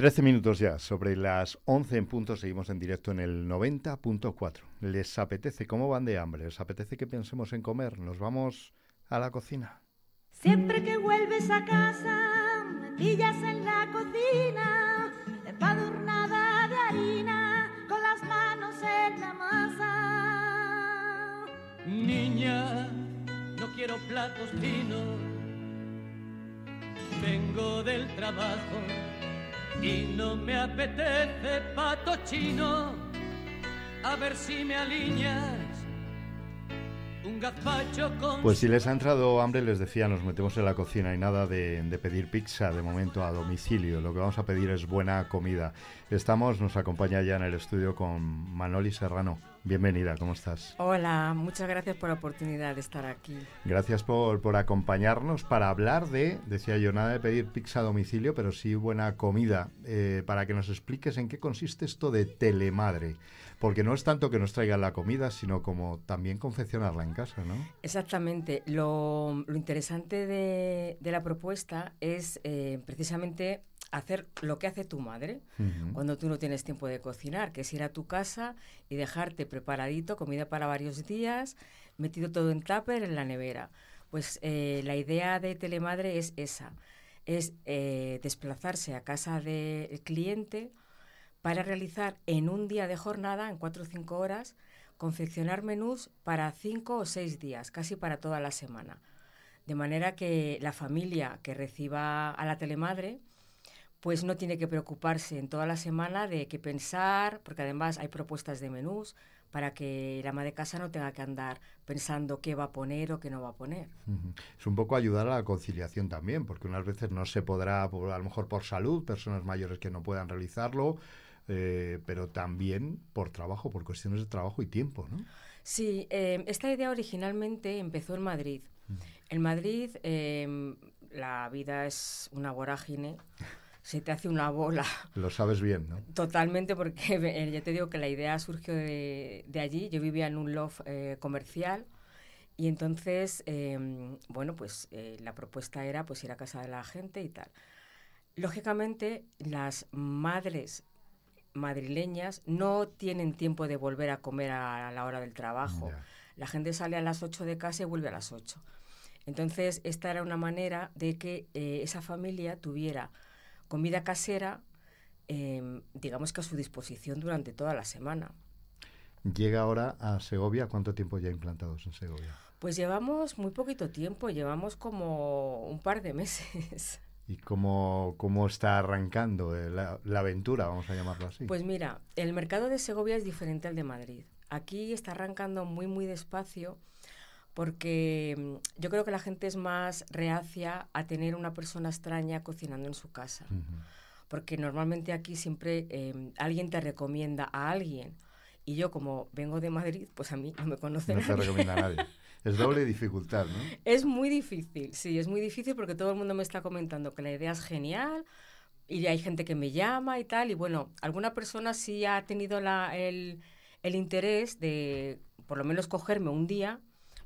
13 minutos ya, sobre las 11 en punto, seguimos en directo en el 90.4. ¿Les apetece? ¿Cómo van de hambre? ¿Les apetece que pensemos en comer? ¿Nos vamos a la cocina? Siempre que vuelves a casa, metillas en la cocina, empadurnada de harina, con las manos en la masa. Niña, no quiero platos finos, vengo del trabajo y no me apetece pato chino, a ver si me alineas un gazpacho con... Pues si les ha entrado hambre, les decía, nos metemos en la cocina y nada de, pedir pizza de momento a domicilio. Lo que vamos a pedir es buena comida. Estamos, nos acompaña ya en el estudio con Manoli Serrano. Bienvenida, ¿cómo estás? Hola, muchas gracias por la oportunidad de estar aquí. Gracias por, acompañarnos para hablar de, decía yo, nada de pedir pizza a domicilio, pero sí buena comida, eh, para que nos expliques en qué consiste esto de telemadre. Porque no es tanto que nos traigan la comida, sino como también confeccionarla en casa, ¿no? Exactamente. Lo, interesante de, la propuesta es eh, precisamente hacer lo que hace tu madre cuando tú no tienes tiempo de cocinar, que es ir a tu casa y dejarte preparadito, comida para varios días, metido todo en tupper en la nevera. Pues eh, la idea de Telemadre es esa, es eh, desplazarse a casa del cliente para realizar en un día de jornada, en cuatro o cinco horas, confeccionar menús para cinco o seis días, casi para toda la semana. De manera que la familia que reciba a la telemadre pues no tiene que preocuparse en toda la semana de qué pensar, porque además hay propuestas de menús para que la ama de casa no tenga que andar pensando qué va a poner o qué no va a poner. Es un poco ayudar a la conciliación también, porque unas veces no se podrá, a lo mejor por salud, personas mayores que no puedan realizarlo, eh, pero también por trabajo, por cuestiones de trabajo y tiempo, ¿no? Sí, em, esta idea originalmente empezó en Madrid. En Madrid em, la vida es una vorágine. se te hace una bola. Lo sabes bien, ¿no? Totalmente, porque eh, ya te digo que la idea surgió de, allí. Yo vivía en un loft eh, comercial y entonces, em, bueno, pues eh, la propuesta era pues ir a casa de la gente y tal. Lógicamente, las madres madrileñas no tienen tiempo de volver a comer a, la hora del trabajo. La gente sale a las 8 de casa y vuelve a las 8. Entonces, esta era una manera de que esa familia tuviera comida casera, em, digamos que a su disposición durante toda la semana. Llega ahora a Segovia, ¿cuánto tiempo ya implantados en Segovia? Pues llevamos muy poquito tiempo, llevamos como un par de meses. ¿Y cómo, cómo está arrancando eh, la aventura, vamos a llamarlo así? Pues mira, el mercado de Segovia es diferente al de Madrid. Aquí está arrancando muy, muy despacio porque mm, yo creo que la gente es más reacia a tener una persona extraña cocinando en su casa. Porque normalmente aquí siempre em, alguien te recomienda a alguien. Y yo, como vengo de Madrid, pues a mí no me conoce no nadie. te recomienda a nadie. Es doble dificultad, ¿no? Es muy difícil, sí, es muy difícil porque todo el mundo me está comentando que la idea es genial y hay gente que me llama y tal. Y bueno, alguna persona sí ha tenido el, el interés de por lo menos cogerme un día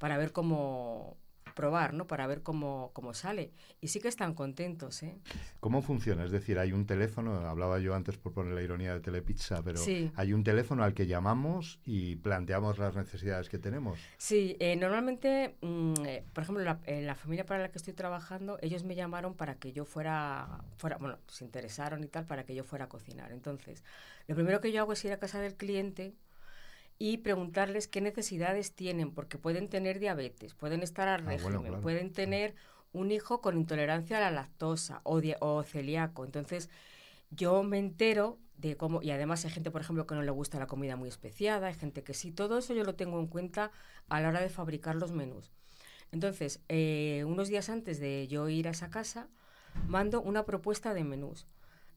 para ver cómo probar, ¿no? Para ver cómo, cómo sale. Y sí que están contentos, ¿eh? ¿Cómo funciona? Es decir, hay un teléfono, hablaba yo antes por poner la ironía de Telepizza, pero hay un teléfono al que llamamos y planteamos las necesidades que tenemos. Sí, eh, normalmente, mm, eh, por ejemplo, en eh, la familia para la que estoy trabajando, ellos me llamaron para que yo fuera, fuera, bueno, se interesaron y tal, para que yo fuera a cocinar. Entonces, lo primero que yo hago es ir a casa del cliente, y preguntarles qué necesidades tienen, porque pueden tener diabetes, pueden estar al ah, régimen, pueden tener un hijo con intolerancia a la lactosa o, o celíaco. Entonces, yo me entero de cómo, y además hay gente, por ejemplo, que no le gusta la comida muy especiada, hay gente que sí, todo eso yo lo tengo en cuenta a la hora de fabricar los menús. Entonces, eh, unos días antes de yo ir a esa casa, mando una propuesta de menús.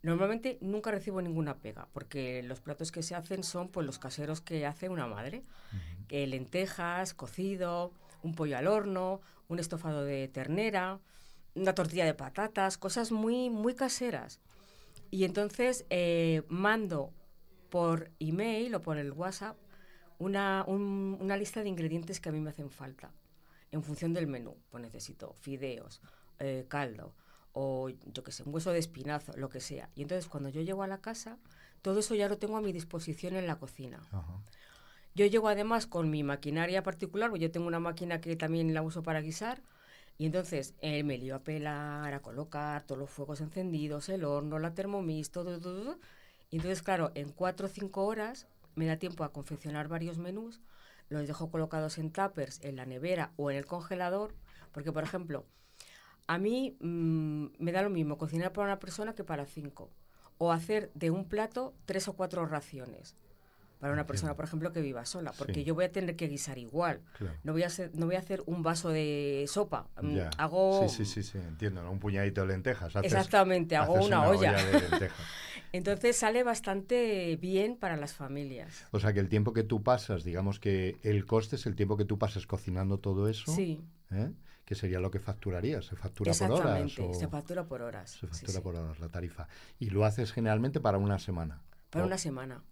Normalmente nunca recibo ninguna pega, porque los platos que se hacen son pues los caseros que hace una madre. Eh, lentejas, cocido, un pollo al horno, un estofado de ternera, una tortilla de patatas, cosas muy, muy caseras. Y entonces eh, mando por email o por el WhatsApp una, lista de ingredientes que a mí me hacen falta en función del menú. Pues necesito fideos, eh, caldo, o yo qué sé, un hueso de espinazo, lo que sea. Y entonces cuando yo llego a la casa, todo eso ya lo tengo a mi disposición en la cocina. Yo llego además con mi maquinaria particular, porque yo tengo una máquina que también la uso para guisar, y entonces eh, me lío a pelar, a colocar todos los fuegos encendidos, el horno, la termomis, todo, Y entonces, claro, en cuatro o cinco horas me da tiempo a confeccionar varios menús, los dejo colocados en tuppers, en la nevera o en el congelador, porque, por ejemplo, a mí mm, me da lo mismo cocinar para una persona que para cinco. O hacer de un plato tres o cuatro raciones. Para una persona, por ejemplo, que viva sola. Porque yo voy a tener que guisar igual. No, voy a hacer, no voy a hacer un vaso de sopa. Mm, hago... Sí, sí, sí, sí, entiendo. Un puñadito de lentejas. Exactamente, hago una, olla. Entonces sale bastante bien para las familias. O sea que el tiempo que tú pasas, digamos que el coste es el tiempo que tú pasas cocinando todo eso. Sí. ¿Eh? que sería lo que facturaría. Se factura por horas. Exactamente, se factura por horas. Se factura por horas la tarifa. Y lo haces generalmente para una semana. Para una semana.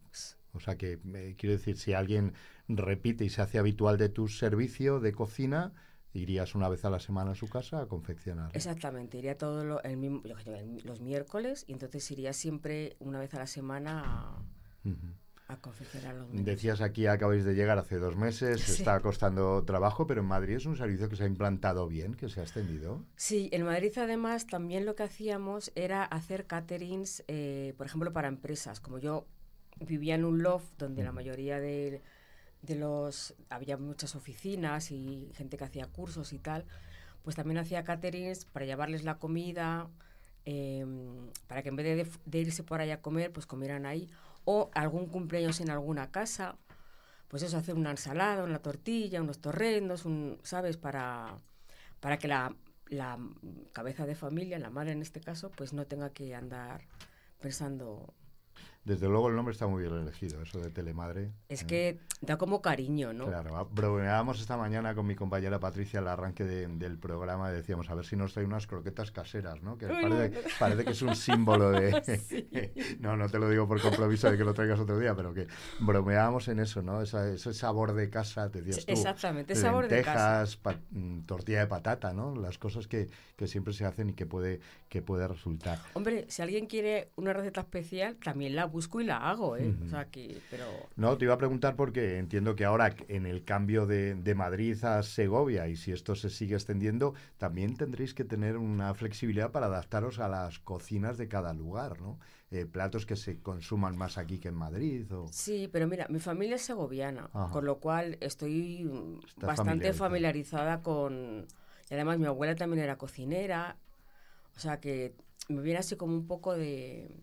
O sea que, eh, quiero decir, si alguien repite y se hace habitual de tu servicio de cocina, irías una vez a la semana a su casa a confeccionar. Exactamente, iría todos los, miércoles y entonces iría siempre una vez a la semana a, Decías aquí, acabáis de llegar hace dos meses, está costando trabajo, pero en Madrid es un servicio que se ha implantado bien, que se ha extendido. Sí, en Madrid además también lo que hacíamos era hacer caterings, eh, por ejemplo, para empresas. Como yo vivía en un loft donde la mayoría de, los... había muchas oficinas y gente que hacía cursos y tal, pues también hacía caterings para llevarles la comida, em, para que en vez de, irse por allá a comer, pues comieran ahí o algún cumpleaños en alguna casa. Pues eso, hacer una ensalada, una tortilla, unos torrendos, un, ¿sabes? Para, para que la, la cabeza de familia, la madre en este caso, pues no tenga que andar pensando desde luego el nombre está muy bien elegido, eso de telemadre. Es ¿eh? que da como cariño, ¿no? Claro, ah, bromeábamos esta mañana con mi compañera Patricia al arranque del programa, decíamos, a ver si nos trae unas croquetas caseras, ¿no? Que parece, que es un símbolo de... no, no te lo digo por compromiso de que lo traigas otro día, pero que bromeábamos en eso, ¿no? ese sabor de casa, te decías tú. Exactamente, ese sabor de casa. Mm, tortilla de patata, ¿no? Las cosas que, que siempre se hacen y que puede, que puede resultar. Hombre, si alguien quiere una receta especial, también la busco y la hago, ¿eh? O sea, pero... No, te iba a preguntar porque entiendo que ahora en el cambio de, Madrid a Segovia y si esto se sigue extendiendo, también tendréis que tener una flexibilidad para adaptaros a las cocinas de cada lugar, ¿no? Eh, platos que se consuman más aquí que en Madrid. O... Sí, pero mira, mi familia es segoviana, con lo cual estoy bastante familiarizada con... Y además mi abuela también era cocinera, o sea que me viene así como un poco de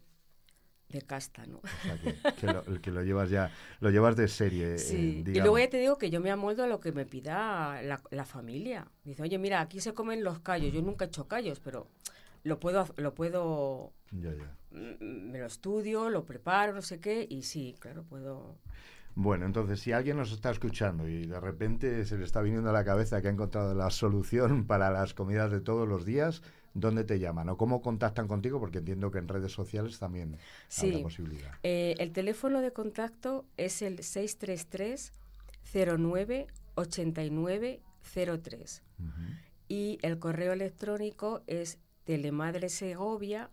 de casta, ¿no? O sea, que, lo, llevas ya, lo llevas de serie. Eh, sí. y luego ya te digo que yo me amoldo a lo que me pida la, familia. Dice, oye, mira, aquí se comen los callos. Yo nunca he hecho callos, pero lo puedo, lo puedo, ya. me lo estudio, lo preparo, no sé qué, y sí, claro, puedo. Bueno, entonces si alguien nos está escuchando y de repente se le está viniendo a la cabeza que ha encontrado la solución para las comidas de todos los días, ¿dónde te llaman o cómo contactan contigo? Porque entiendo que en redes sociales también hay habrá posibilidad. Eh, el teléfono de contacto es el 633 09 8903 y el correo electrónico es telemadresegovia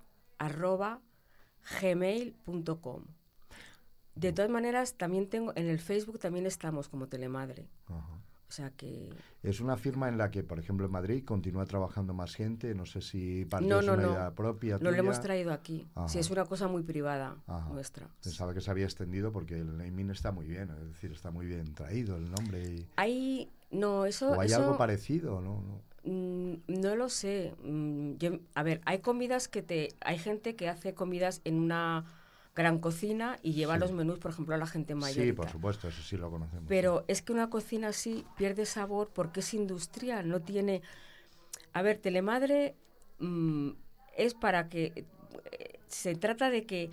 de todas maneras, también tengo, en el Facebook también estamos como Telemadre. O sea que... Es una firma en la que, por ejemplo, en Madrid continúa trabajando más gente, no sé si parte no, no, propia. No lo hemos traído aquí, Si es una cosa muy privada nuestra. nuestra. Pensaba que se había extendido porque el naming está muy bien, es decir, está muy bien traído el nombre. Y... Hay, no, eso... ¿O hay algo parecido, ¿no? No mm, lo sé. Mm, a ver, hay comidas que te... Hay gente que hace comidas en una gran cocina y lleva los menús, por ejemplo, a la gente mayor. Sí, por supuesto, eso sí lo conocemos. Pero es que una cocina así pierde sabor porque es industrial, no tiene... A ver, telemadre mm, es para que... Eh, se trata de que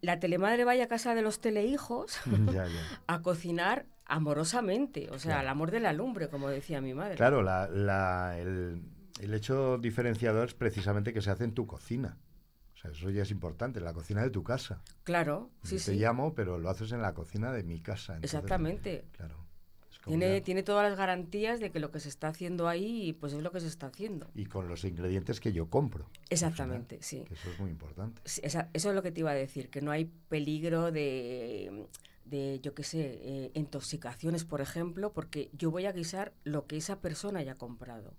la telemadre vaya a casa de los telehijos a cocinar amorosamente, o sea, el amor de la lumbre, como decía mi madre. Claro, el, hecho diferenciador es precisamente que se hace en tu cocina eso ya es importante, la cocina de tu casa. Claro, sí, sí. Te llamo, pero lo haces en la cocina de mi casa. Exactamente. Claro. Tiene, tiene todas las garantías de que lo que se está haciendo ahí, pues es lo que se está haciendo. Y con los ingredientes que yo compro. Exactamente, sí. eso es muy importante. eso es lo que te iba a decir, que no hay peligro de de, yo qué sé, eh, intoxicaciones, por ejemplo, porque yo voy a guisar lo que esa persona haya comprado.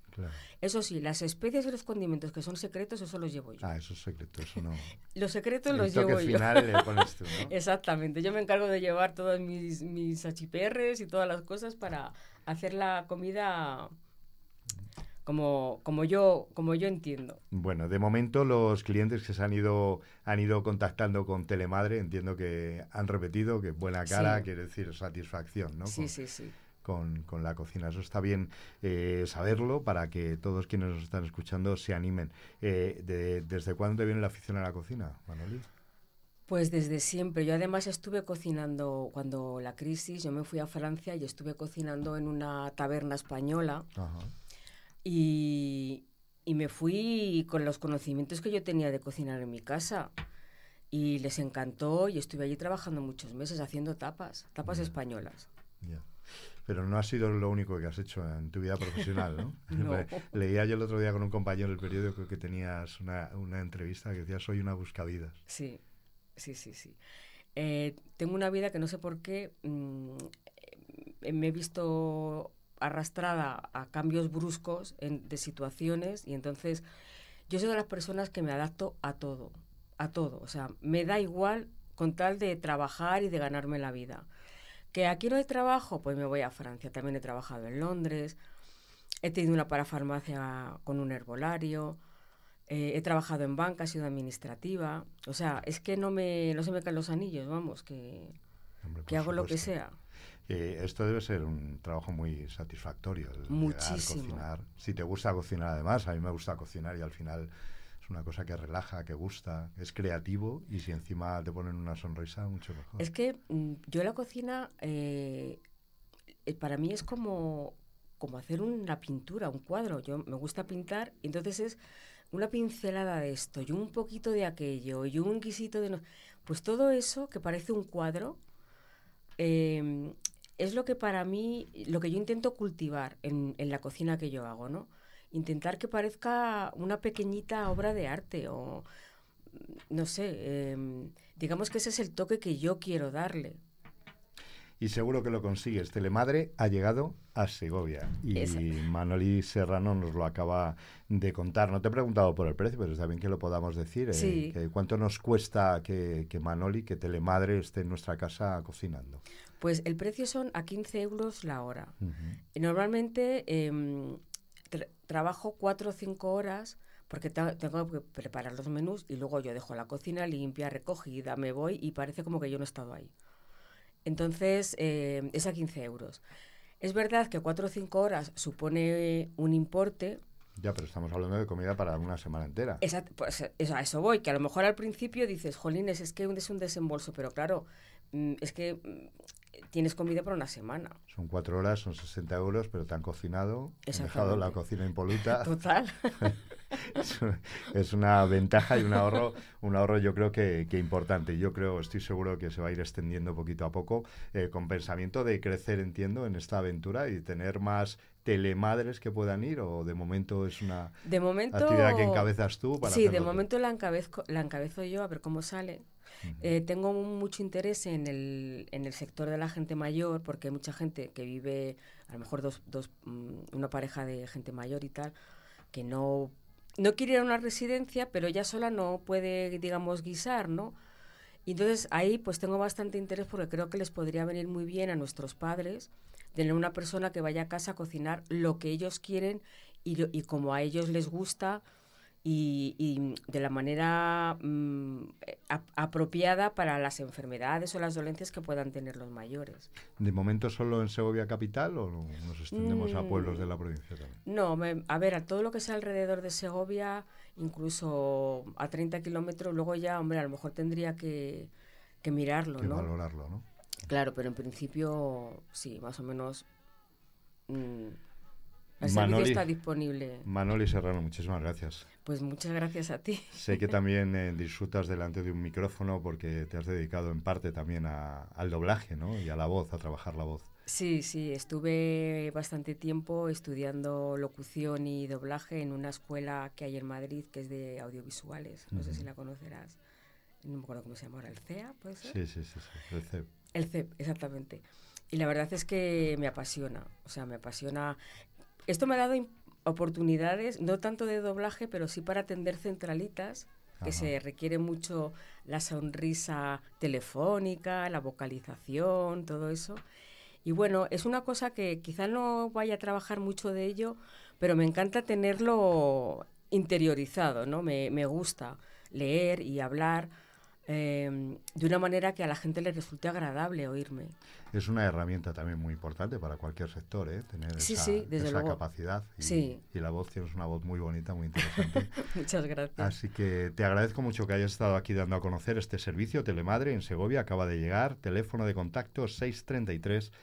Eso sí, las especies y los condimentos que son secretos, eso los llevo yo. Ah, esos secretos, eso no. los secretos los llevo yo. Exactamente, yo me encargo de llevar todos mis, mis HPRs y todas las cosas para hacer la comida como, yo, como yo entiendo. Bueno, de momento los clientes que se han ido, han ido contactando con Telemadre, entiendo que han repetido que buena cara quiere decir satisfacción, ¿no? Sí, con, sí, sí. Con, la cocina. Eso está bien eh, saberlo para que todos quienes nos están escuchando se animen. Eh, ¿Desde cuándo te viene la afición a la cocina, Manoli? Pues desde siempre. Yo además estuve cocinando cuando la crisis, yo me fui a Francia y estuve cocinando en una taberna española. Ajá y, me fui con los conocimientos que yo tenía de cocinar en mi casa. Y les encantó y estuve allí trabajando muchos meses haciendo tapas, tapas españolas. Pero no ha sido lo único que has hecho en tu vida profesional, ¿no? Leía yo el otro día con un compañero el periódico que tenías una, entrevista que decía soy una buscavidas. Sí, sí, sí, sí. Eh, tengo una vida que no sé por qué mm, eh, me he visto arrastrada a cambios bruscos de situaciones y entonces yo soy de las personas que me adapto a todo, a todo. O sea, me da igual con tal de trabajar y de ganarme la vida. Que aquí no hay trabajo, pues me voy a Francia. También he trabajado en Londres, he tenido una parafarmacia con un herbolario, eh, he trabajado en banca, he sido administrativa. O sea, es que no, me, no se me caen los anillos, vamos, que, que hago lo que sea. Eh, esto debe ser un trabajo muy satisfactorio. El Muchísimo. cocinar. Si te gusta cocinar, además, a mí me gusta cocinar y al final es una cosa que relaja, que gusta, es creativo y si encima te ponen una sonrisa, mucho mejor. Es que mm, yo la cocina, eh, eh, para mí es como, como hacer una pintura, un cuadro. Yo me gusta pintar, entonces es una pincelada de esto y un poquito de aquello y un guisito de... No... Pues todo eso que parece un cuadro, eh, es lo que para mí, lo que yo intento cultivar en, la cocina que yo hago, ¿no? Intentar que parezca una pequeñita obra de arte o, mm, no sé, em, digamos que ese es el toque que yo quiero darle. Y seguro que lo consigues. Telemadre ha llegado a Segovia. Y Manoli Serrano nos lo acaba de contar. No te he preguntado por el precio, pero está bien que lo podamos decir. Eh, ¿Cuánto nos cuesta que, que Manoli, que Telemadre, esté en nuestra casa cocinando? Pues el precio son a 15 euros la hora. Y Normalmente em, trabajo 4 o 5 horas porque tengo que preparar los menús y luego yo dejo la cocina limpia, recogida, me voy y parece como que yo no he estado ahí. Entonces em, es a 15 euros. Es verdad que 4 o 5 horas supone un importe, ya, pero estamos hablando de comida para una semana entera. Pues, a eso voy, que a lo mejor al principio dices, jolines, es que es un desembolso, pero claro, mm, es que mm, tienes comida por una semana. Son cuatro horas, son 60 euros, pero te han cocinado, han dejado la cocina impoluta. Total. es una ventaja y un ahorro, un ahorro yo creo que, importante. Yo creo, estoy seguro que se va a ir extendiendo poquito a poco, eh, con pensamiento de crecer, entiendo, en esta aventura y tener más telemadres que puedan ir o de momento es una de momento, actividad que encabezas tú para sí de momento la encabezco la encabezo yo a ver cómo sale eh, tengo mucho interés en el, sector de la gente mayor porque hay mucha gente que vive a lo mejor dos, dos mm, una pareja de gente mayor y tal que no no quiere una residencia, pero ella sola no puede, digamos, guisar, ¿no? Y entonces ahí pues tengo bastante interés porque creo que les podría venir muy bien a nuestros padres tener una persona que vaya a casa a cocinar lo que ellos quieren y, y como a ellos les gusta y, de la manera mm, eh, apropiada para las enfermedades o las dolencias que puedan tener los mayores. ¿De momento solo en Segovia capital o nos extendemos a pueblos de la provincia también? Mm, no, a ver, a todo lo que sea alrededor de Segovia, incluso a 30 kilómetros, luego ya, hombre, a lo mejor tendría que, que mirarlo, que valorarlo, ¿no? Claro, pero en principio sí, más o menos el está disponible. Manoli Serrano, muchísimas gracias. Pues muchas gracias a ti. Sé que también eh, disfrutas delante de un micrófono porque te has dedicado en parte también al doblaje, ¿no? Y a la voz, a trabajar la voz. Sí, sí, estuve bastante tiempo estudiando locución y doblaje en una escuela que hay en Madrid que es de audiovisuales. No sé si la conocerás. No me acuerdo cómo se llama ahora, el CEA, ¿puede ser? sí, sí, sí. el CEP. El CEP, exactamente. Y la verdad es que me apasiona, o sea, me apasiona esto me ha dado oportunidades, no tanto de doblaje, pero sí para atender centralitas, que se requiere mucho la sonrisa telefónica, la vocalización, todo eso. Y bueno, es una cosa que quizá no vaya a trabajar mucho de ello, pero me encanta tenerlo interiorizado, ¿no? Me, me gusta leer y hablar Em, de una manera que a la gente le resulte agradable oírme. Es una herramienta también muy importante para cualquier sector, ¿eh? tener esa, capacidad. Y, y la voz tienes una voz muy bonita, muy interesante. Muchas gracias. Así que te agradezco mucho que hayas estado aquí dando a conocer este servicio Telemadre en Segovia, acaba de llegar, teléfono de contacto 633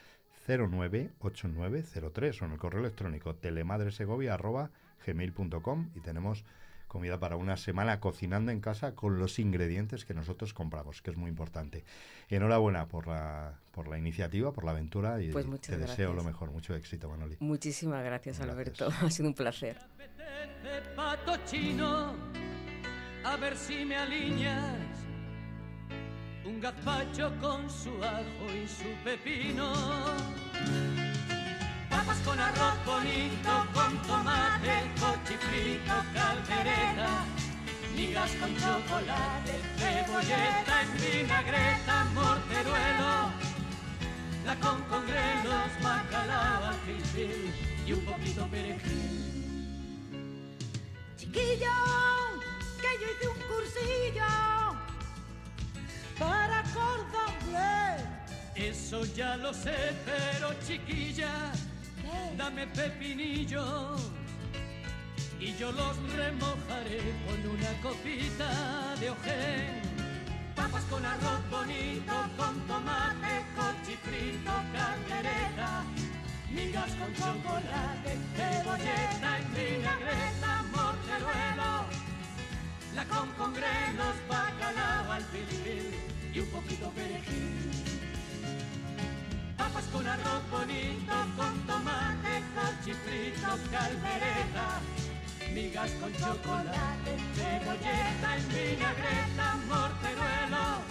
098903 o en el correo electrónico telemadresegovia.com y tenemos comida para una semana cocinando en casa con los ingredientes que nosotros compramos, que es muy importante. Enhorabuena por la, por la iniciativa, por la aventura y pues te deseo lo mejor, mucho éxito, Manoli. Muchísimas gracias, Alberto, ha sido un placer. a ver si me alineas un gazpacho con su ajo y su pepino con arroz bonito, con tomate, frito, caldereta. Migas con chocolate, cebolleta en vinagreta, morteruelo. La con congrelos, bacalao al y un poquito perejil. Chiquillo, que yo hice un cursillo para acordarle. Eso ya lo sé, pero chiquilla, dame pepinillos y yo los remojaré con una copita de ojén. Papas con arroz bonito, con tomate, con chifrito, caldereta, migas con chocolate, cebolleta en vinagreta, morteruelo, la con congrenos, bacalao al y un poquito perejil con arroz bonito, con tomate, chiprito, calmereta, migas con chocolate, cebolleta en vinagreta, morteruelo,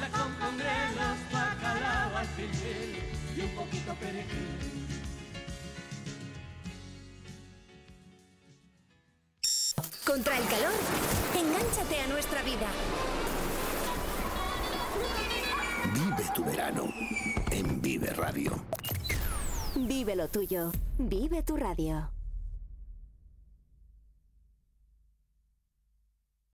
la con congrelos, bacalao al filfil y un poquito perejil. Contra el calor, enganchate a nuestra vida. Vive tu verano en Vive Radio. Vive lo tuyo. Vive tu radio.